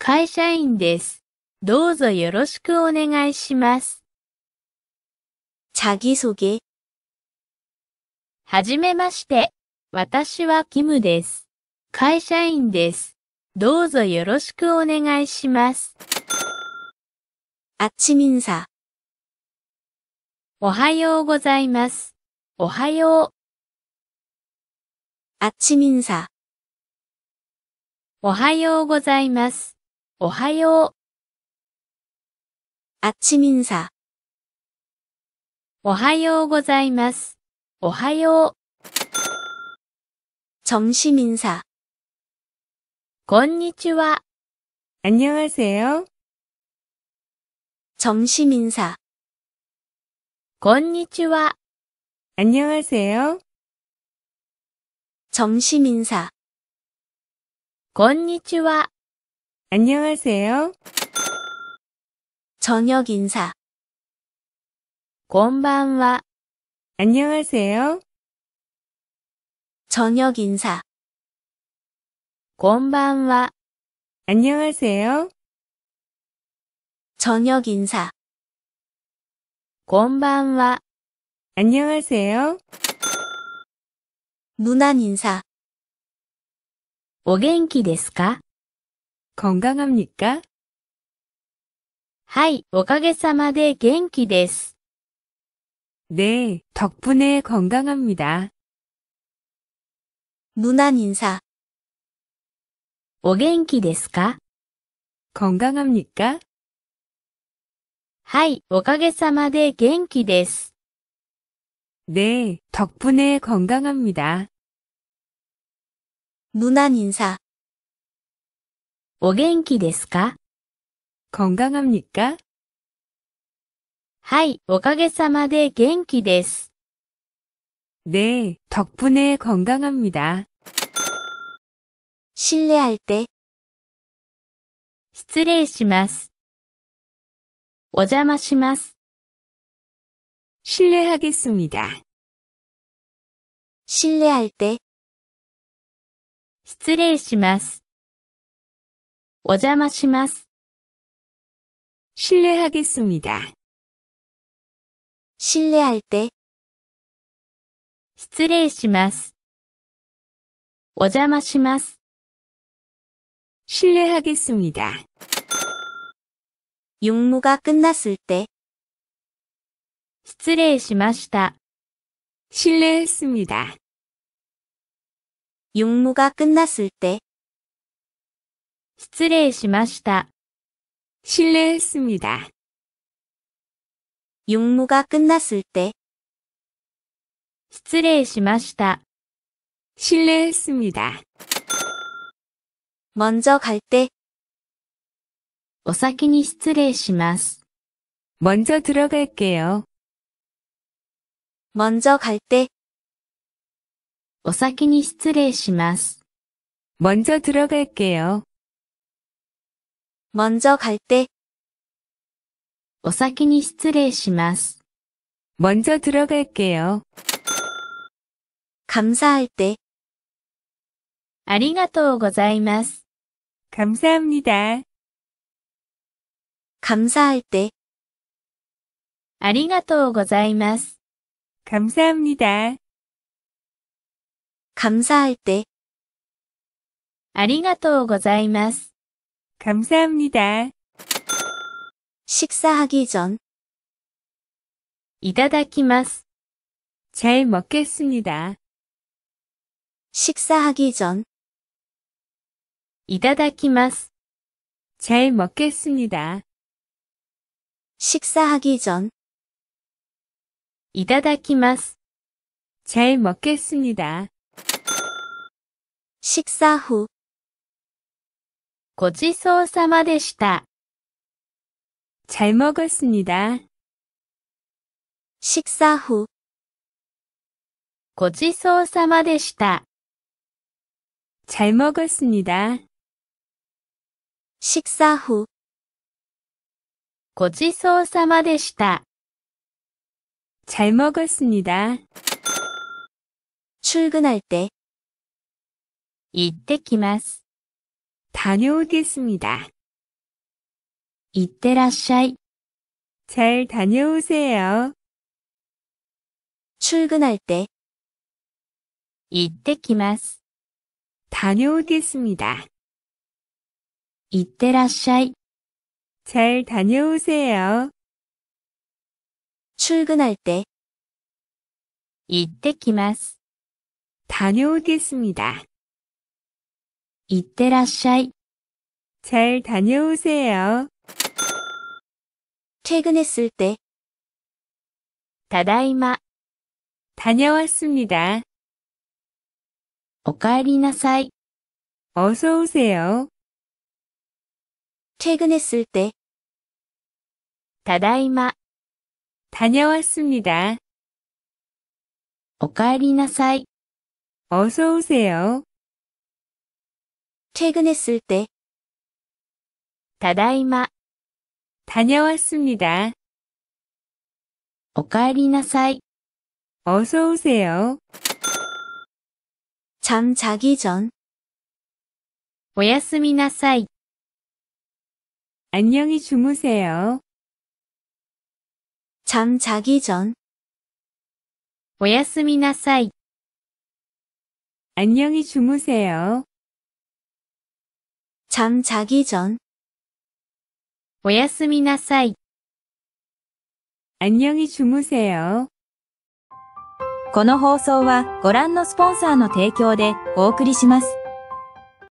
会社員です。どうぞよろしくお願いします。자기소 개。 はじめまして。私はキムです。会社員です。どうぞよろしくお願いします。あちみんさ。おはようございます。おはよう。あちみんさ。おはようございます。 오하요 아침 인사 오하요 고자이마스 오하요 점심 인사 건니치와 안녕하세요 점심 인사 건니치와 안녕하세요 점심 인사 건니치와 안녕하세요. 저녁 인사. 건반와 안녕하세요. 저녁 인사. 건반와 안녕하세요. 저녁 인사. 건반와 안녕하세요. 무난 인사. 오元気 데스까? 건강합니까? はい、おかげさまで元気です。 네, 덕분에 건강합니다. 무난 인사. 오겐키ですか? 건강합니까? はい、おかげさまで元気です. 네, 덕분에 건강합니다. 무난 인사. お元気ですか건강합니까はい、おかげさまで元気です。ねえ、덕분에건강합니 다。 신뢰할 때。 失礼します。お邪魔します。신뢰하겠습니 다。 신뢰할 때。 失礼します。お邪魔します. 실례하겠습니다. 실례할 때失礼します.お邪魔します. 실례하겠습니다. 육무가 끝났을 때失礼しました. 실례했습니다. 육무가 끝났을 때失礼しました. 실례했습니다. 육무가 끝났을 때失礼しました. 실례했습니다. 먼저 갈때お先に失礼します. 먼저 들어갈게요. 먼저 갈때お先に失礼します. 먼저 들어갈게요. 먼저갈때お先に失礼します。먼저들어갈게요감사할때ありがとうございます。감사합니다감사할때ありがとうございます。감사합니다감사할때ありがとうございます。 감사합니다. 식사하기 전 이다다키마스 잘 먹겠습니다. 식사하기 전 이다다키마스 잘 먹겠습니다. 식사하기 전 이다다키마스 잘 먹겠습니다. 식사 후ごちそうさまでした。잘먹었습니 다。 식사 후。 ごちそうさまでした。잘먹었습니 다。 식사 후。 ごちそうさまでした。잘먹었습니 다。 출근할 때。 行ってきます。 다녀오겠습니다. 이때라샤이. 잘 다녀오세요. 출근할 때 이때키마스. 다녀오겠습니다. 이때라샤이. 잘 다녀오세요. 출근할 때 이때키마스. 다녀오겠습니다. 이때라샤이. 잘 다녀오세요. 퇴근했을 때. 다다이마. 다녀왔습니다. 오카리나사이. 어서 오세요. 퇴근했을 때. 다다이마. 다녀왔습니다. 오카리나사이. 어서 오세요. 퇴근했을 때 다다이마 다녀왔습니다. 오카리나사이 어서 오세요. 잠 자기 전 오야스미나사이 안녕히 주무세요. 잠 자기 전 오야스미나사이 안녕히 주무세요. 잠자기전おやすみなさい。안녕히주무세요この放送はご覧のスポンサーの提供でお送りします。